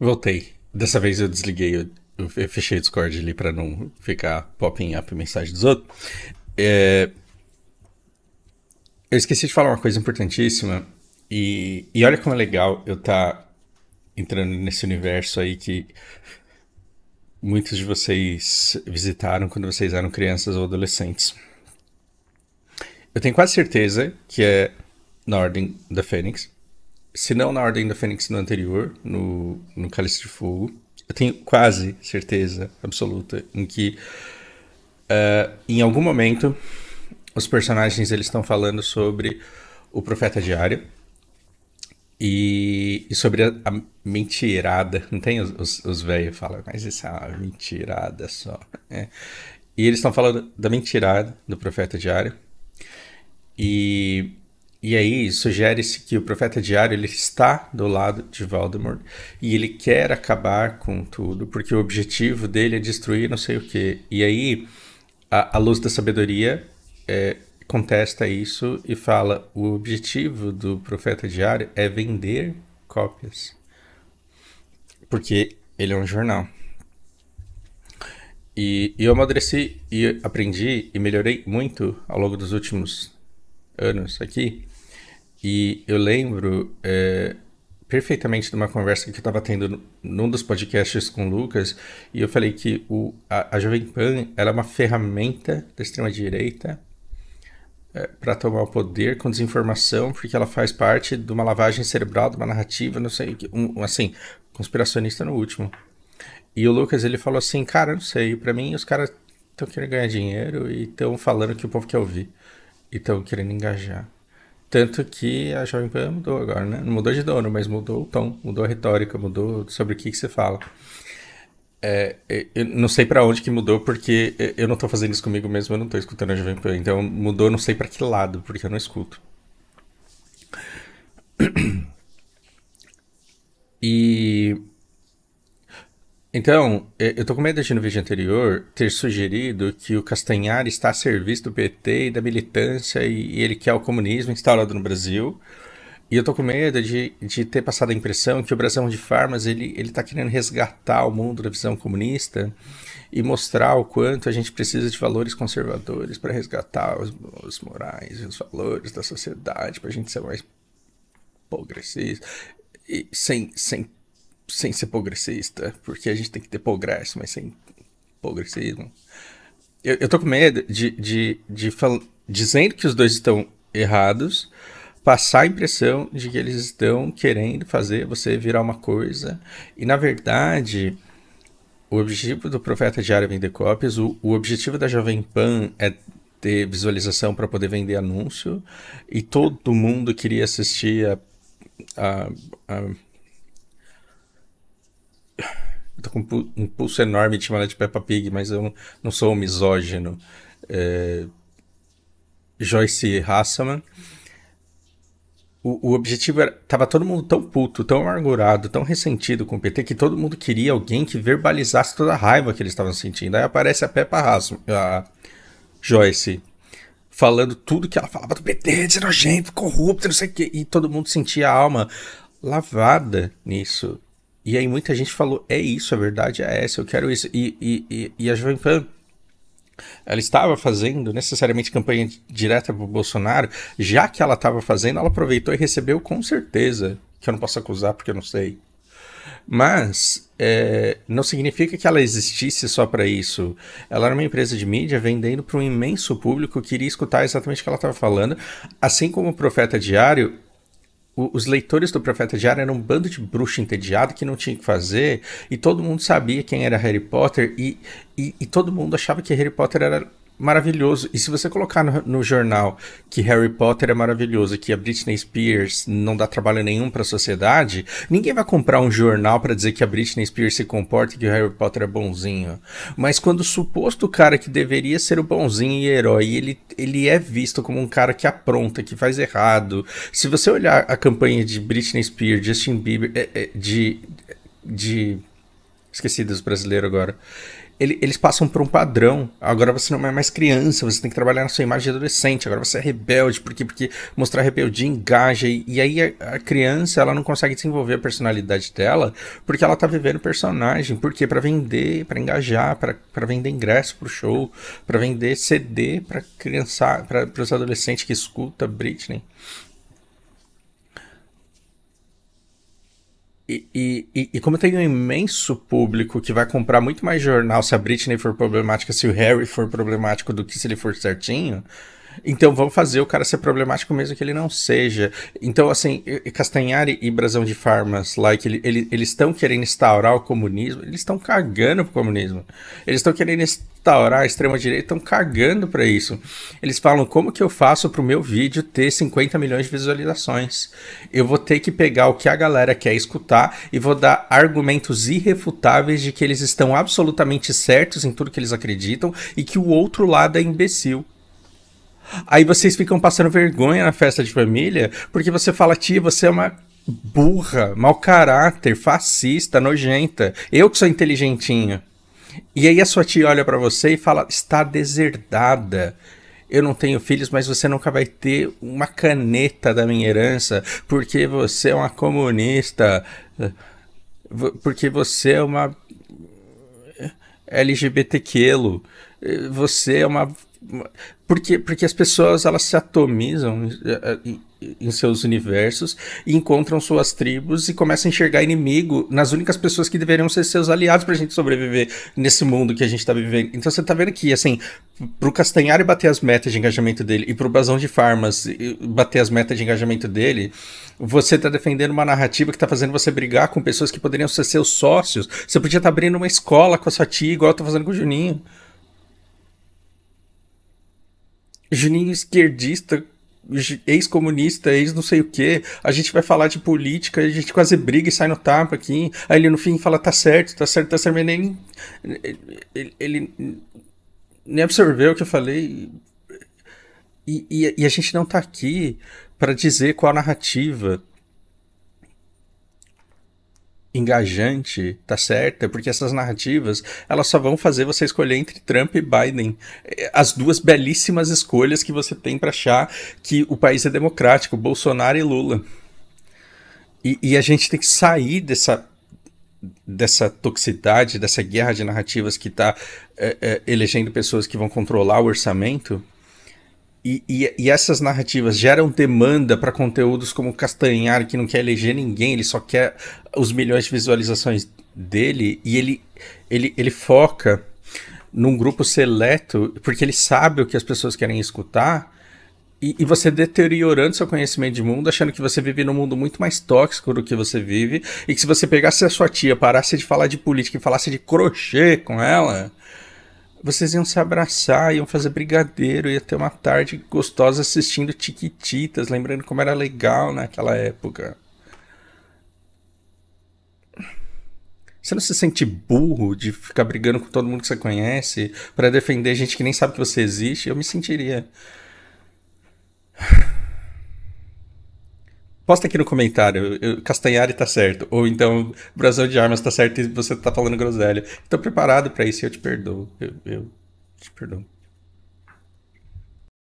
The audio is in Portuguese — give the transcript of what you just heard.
Voltei. Dessa vez eu desliguei, eu, eu fechei o Discord ali para não ficar popping up mensagem dos outros. É... Eu esqueci de falar uma coisa importantíssima. E, e olha como é legal eu estar tá entrando nesse universo aí que muitos de vocês visitaram quando vocês eram crianças ou adolescentes. Eu tenho quase certeza que é na Ordem da Fênix se não na Ordem da Fênix no anterior, no, no Cálice de Fogo, eu tenho quase certeza absoluta em que uh, em algum momento os personagens eles estão falando sobre o profeta diário e, e sobre a, a, mentirada. Não tem os, os, os velhos falam, mas isso é uma mentirada só. É. E eles estão falando da mentirada do profeta diário. E e aí sugere-se que o profeta diário ele está do lado de Voldemort e ele quer acabar com tudo, porque o objetivo dele é destruir não sei o que. E aí a, a, luz da sabedoria é, contesta isso e fala: o objetivo do profeta diário é vender cópias, porque ele é um jornal. E, e eu amadureci e aprendi e melhorei muito ao longo dos últimos anos aqui e eu lembro é, perfeitamente de uma conversa que eu estava tendo num dos podcasts com o Lucas, e eu falei que o, a, a Jovem Pan era é uma ferramenta da extrema-direita é, para tomar o poder com desinformação, porque ela faz parte de uma lavagem cerebral, de uma narrativa, não sei, um, assim, conspiracionista no último. E o Lucas ele falou assim, cara, não sei, para mim os caras estão querendo ganhar dinheiro e estão falando que o povo quer ouvir, e estão querendo engajar. Tanto que a Jovem Pan mudou agora, né? Não mudou de dono, né? mas mudou o tom, mudou a retórica, mudou sobre o que, que você fala. É, é eu não sei para onde que mudou, porque é, eu não tô fazendo isso comigo mesmo, eu não tô escutando a Jovem Pan. Então mudou, não sei para que lado, porque eu não escuto. E então, eu tô com medo de no vídeo anterior ter sugerido que o Castanhar está a serviço do PT e da militância e, ele quer o comunismo instaurado no Brasil. E eu tô com medo de, de ter passado a impressão que o Brasão de Farmas ele, ele tá querendo resgatar o mundo da visão comunista e mostrar o quanto a gente precisa de valores conservadores para resgatar os, os morais e os valores da sociedade, para a gente ser mais progressista, e sem, sem sem ser progressista, porque a gente tem que ter progresso, mas sem progressismo. Eu, eu tô com medo de, de, de fal... dizendo que os dois estão errados, passar a impressão de que eles estão querendo fazer você virar uma coisa, e na verdade. O objetivo do Profeta Diário é vender cópias. O, o objetivo da Jovem Pan é ter visualização para poder vender anúncio. E todo mundo queria assistir a, a, a tô com um pulso enorme de chamar de Peppa Pig, mas eu não, sou um misógino. É, Joyce Hasselman. O, o objetivo era. Tava todo mundo tão puto, tão amargurado, tão ressentido com o PT que todo mundo queria alguém que verbalizasse toda a raiva que eles estavam sentindo. Aí aparece a Peppa Hasselman, a Joyce, falando tudo que ela falava do PT, gente corrupto, não sei o quê. E todo mundo sentia a alma lavada nisso. E aí muita gente falou, é isso, a verdade é essa, eu quero isso. E, e, e, e a Jovem Pan, ela estava fazendo necessariamente campanha direta para o Bolsonaro, já que ela estava fazendo, ela aproveitou e recebeu com certeza, que eu não posso acusar porque eu não sei. Mas é, não significa que ela existisse só para isso. Ela era uma empresa de mídia vendendo para um imenso público que iria escutar exatamente o que ela estava falando, assim como o Profeta Diário os leitores do Profeta Diário eram um bando de bruxo entediado que não tinha o que fazer, e todo mundo sabia quem era Harry Potter, e, e, e, todo mundo achava que Harry Potter era maravilhoso. E se você colocar no, no, jornal que Harry Potter é maravilhoso, que a Britney Spears não dá trabalho nenhum para a sociedade, ninguém vai comprar um jornal para dizer que a Britney Spears se comporta e que o Harry Potter é bonzinho. Mas quando o suposto cara que deveria ser o bonzinho e herói, ele, ele é visto como um cara que apronta, que faz errado. Se você olhar a campanha de Britney Spears, Justin Bieber, é, é, de, de esqueci dos brasileiros agora ele, eles passam por um padrão. Agora você não é mais criança, você tem que trabalhar na sua imagem de adolescente, agora você é rebelde, porque, porque mostrar rebeldia engaja. E, e aí a, a, criança ela não consegue desenvolver a personalidade dela porque ela tá vivendo personagem. Porque para vender, para engajar, para vender ingresso pro show, para vender CD para criança, para os adolescentes que escuta Britney. E, e, e, como tem um imenso público que vai comprar muito mais jornal se a Britney for problemática, se o Harry for problemático do que se ele for certinho, então vamos fazer o cara ser problemático mesmo que ele não seja. Então, assim, Castanhari e Brasão de Farmas, like, ele, ele, eles estão querendo instaurar o comunismo, eles estão cagando pro comunismo. Eles estão querendo instaurar a extrema-direita, estão cagando para isso. Eles falam, como que eu faço pro meu vídeo ter 50 milhões de visualizações? Eu vou ter que pegar o que a galera quer escutar e vou dar argumentos irrefutáveis de que eles estão absolutamente certos em tudo que eles acreditam e que o outro lado é imbecil. Aí vocês ficam passando vergonha na festa de família, porque você fala, tia, você é uma burra, mau caráter, fascista, nojenta. Eu que sou inteligentinha E aí a sua tia olha para você e fala, está deserdada. Eu não tenho filhos, mas você nunca vai ter uma caneta da minha herança, porque você é uma comunista, porque você é uma LGBTQ, você é uma porque, porque as pessoas elas se atomizam eh, eh, em, em seus universos e encontram suas tribos e começam a enxergar inimigo nas únicas pessoas que deveriam ser seus aliados pra gente sobreviver nesse mundo que a gente tá vivendo. Então você tá vendo que, assim, pro Castanhari bater as metas de engajamento dele e pro Basão de Farmas bater as metas de engajamento dele, você tá defendendo uma narrativa que tá fazendo você brigar com pessoas que poderiam ser seus sócios. Você podia estar tá abrindo uma escola com a sua tia, igual eu tô fazendo com o Juninho. Juninho esquerdista, ex-comunista, ex não sei o que, a gente vai falar de política, a gente quase briga e sai no tapa aqui, aí ele no fim fala, tá certo, tá certo, tá certo, mas nem, ele, ele nem absorveu o que eu falei, e, e, e a gente não tá aqui para dizer qual a narrativa engajante, tá certo? É porque essas narrativas, elas só vão fazer você escolher entre Trump e Biden. É, as duas belíssimas escolhas que você tem para achar que o país é democrático, Bolsonaro e Lula. E, e a gente tem que sair dessa dessa toxicidade, dessa guerra de narrativas que está é, é, elegendo pessoas que vão controlar o orçamento e, e, e, essas narrativas geram demanda para conteúdos como Castanhar, que não quer eleger ninguém, ele só quer os milhões de visualizações dele, e ele, ele, ele foca num grupo seleto, porque ele sabe o que as pessoas querem escutar, e, e, você deteriorando seu conhecimento de mundo, achando que você vive num mundo muito mais tóxico do que você vive, e que se você pegasse a sua tia, parasse de falar de política e falasse de crochê com ela vocês iam se abraçar, iam fazer brigadeiro, ia ter uma tarde gostosa assistindo Tiquititas, lembrando como era legal naquela época. Você não se sente burro de ficar brigando com todo mundo que você conhece para defender gente que nem sabe que você existe? Eu me sentiria. Posta aqui no comentário, eu, Castanhari tá certo. Ou então, Brasil de Armas tá certo e você tá falando groselha. Tô preparado para isso e eu te perdoo. Eu, eu te perdoo.